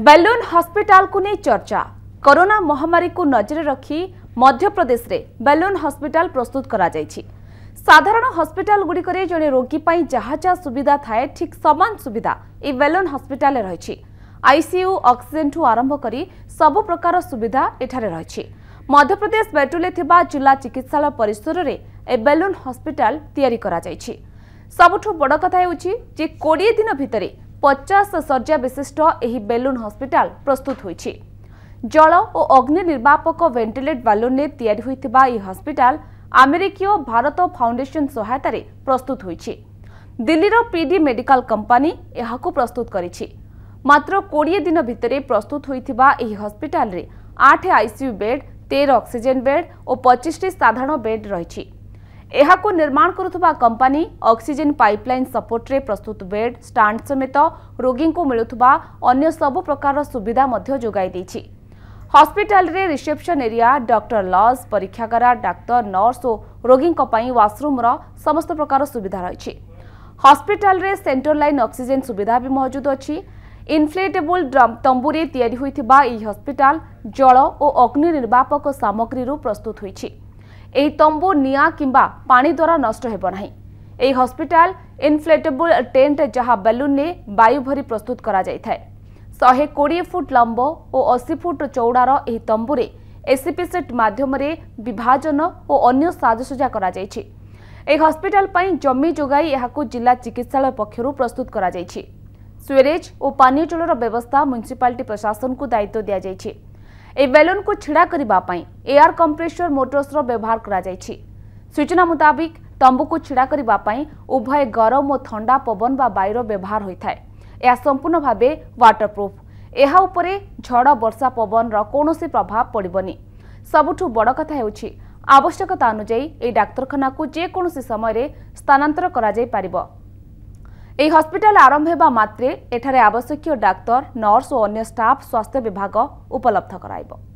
balloon ହସ୍ପିଟାଲକୁ ନେଇ ଚର୍ଚ୍ଚା କରୋନା ମହାମାରୀକୁ ନଜରରେ ରଖି ମଧ୍ୟପ୍ରଦେଶରେ ବେଲୁନ ହସ୍ପିଟାଲ ପ୍ରସ୍ତୁତ କରାଯାଇଛି ସାଧାରଣ ହସ୍ପିଟାଲଗୁଡ଼ିକରେ ଜଣେ ରୋଗୀ ପାଇଁ ଯାହା ଯାହା ସୁବିଧା ଥାଏ ଠିକ୍ ସମାନ ସୁବିଧା ଏହି ବେଲୁନ ହସ୍ପିଟାଲରେ ରହିଛି ଆଇସିୟୁ ଅକ୍ସିଜେନ୍ଠୁ ଆରମ୍ଭ କରି ସବୁ ପ୍ରକାର ସୁବିଧା ଏଠାରେ ରହିଛି ମଧ୍ୟପ୍ରଦେଶ ବେଟୁଲେ ଥିବା ଜିଲ୍ଲା ଚିକିତ୍ସାଳୟ ପରିସରରେ ଏ ବେଲୁନ ହସ୍ପିଟାଲ ତିଆରି କରାଯାଇଛି ସବୁଠୁ ବଡ଼ କଥା ହେଉଛି ଯେ କୋଡ଼ିଏ ଦିନ ଭିତରେ পচাশ শয্যা বিশিষ্ট এই বেলুন হসপিটাল প্রস্তুত হয়েছে জল ও অগ্নি নির্বাপক ভেন্টিলেট বালুনে তৈরি হয়ে এই হসপিটাল আমেরিকীয় ভারত ফাউন্ডেসন সহায়তার প্রস্তুত হয়েছে দিল্লির পিডি মেডিকাল কোম্পানি এখন প্রস্তুত করেছে মাত্র কোড়িয়ে দিন ভিতরে প্রস্তুত হয়ে এই হসপিটালে আঠ আইসিউ বেড তের অক্সিজেন বেড ও পঁচিশটি সাধারণ বেড রয়েছে निर्माण गर्दा कम्पनी अक्सिजेन पपल सपोर्टे प्रस्तुत बेड स्टाण्ड समेत रोगी मिल् अन्य सब्प्रकार सुविधा हस्पिटा रिसेपसन एरिया डक्टर लज परीक्षागारा डाक्तर नर्सीको पनि वास्रुम र समस्त प्रकार सुविधा रहेछ हस्पिटाल सेन्टर लैन अक्सिजेन सुविधा महजुद अलिक इनफ्लेटेबुल तम्बु तिरि हस्पिटा जल ओ अग्निर्वापक समाग्रीहरू प्रस्तुत हुन्छ ଏହି ତମ୍ବୁ ନିଆଁ କିମ୍ବା ପାଣି ଦ୍ୱାରା ନଷ୍ଟ ହେବ ନାହିଁ ଏହି ହସ୍ପିଟାଲ ଇନଫ୍ଲେଟେବୁଲ୍ ଟେଣ୍ଟ ଯାହା ବେଲୁନ୍ରେ ବାୟୁ ଭରି ପ୍ରସ୍ତୁତ କରାଯାଇଥାଏ ଶହେ କୋଡ଼ିଏ ଫୁଟ୍ ଲମ୍ବ ଓ ଅଶୀ ଫୁଟ୍ ଚଉଡ଼ାର ଏହି ତମ୍ବୁରେ ଏସିପି ସେଟ୍ ମାଧ୍ୟମରେ ବିଭାଜନ ଓ ଅନ୍ୟ ସାଜସଜା କରାଯାଇଛି ଏହି ହସ୍ପିଟାଲ ପାଇଁ ଜମି ଯୋଗାଇ ଏହାକୁ ଜିଲ୍ଲା ଚିକିତ୍ସାଳୟ ପକ୍ଷରୁ ପ୍ରସ୍ତୁତ କରାଯାଇଛି ସ୍ୱେରେଜ ଓ ପାନୀୟ ଜଳର ବ୍ୟବସ୍ଥା ମ୍ୟୁନିସିପାଲିଟି ପ୍ରଶାସନକୁ ଦାୟିତ୍ୱ ଦିଆଯାଇଛି ଏହି ବେଲୁନ୍କୁ ଛିଡ଼ା କରିବା ପାଇଁ ଏୟାର କମ୍ପ୍ରେସର ମୋଟର୍ସର ବ୍ୟବହାର କରାଯାଇଛି ସୂଚନା ମୁତାବିକ ତମ୍ବୁକୁ ଛିଡ଼ା କରିବା ପାଇଁ ଉଭୟ ଗରମ ଓ ଥଣ୍ଡା ପବନ ବା ବାୟୁର ବ୍ୟବହାର ହୋଇଥାଏ ଏହା ସମ୍ପୂର୍ଣ୍ଣ ଭାବେ ୱାଟରପ୍ରୁଫ୍ ଏହା ଉପରେ ଝଡ଼ ବର୍ଷା ପବନର କୌଣସି ପ୍ରଭାବ ପଡ଼ିବନି ସବୁଠୁ ବଡ଼ କଥା ହେଉଛି ଆବଶ୍ୟକତା ଅନୁଯାୟୀ ଏହି ଡାକ୍ତରଖାନାକୁ ଯେକୌଣସି ସମୟରେ ସ୍ଥାନାନ୍ତର କରାଯାଇପାରିବ এই হস্পিটাল আরম্ভ হওয়া মাত্রে এখানে আবশ্যকীয় ডাক্তার নর্স ও অন্য স্টাফ স্বাস্থ্য বিভাগ উপলব্ধ করাইব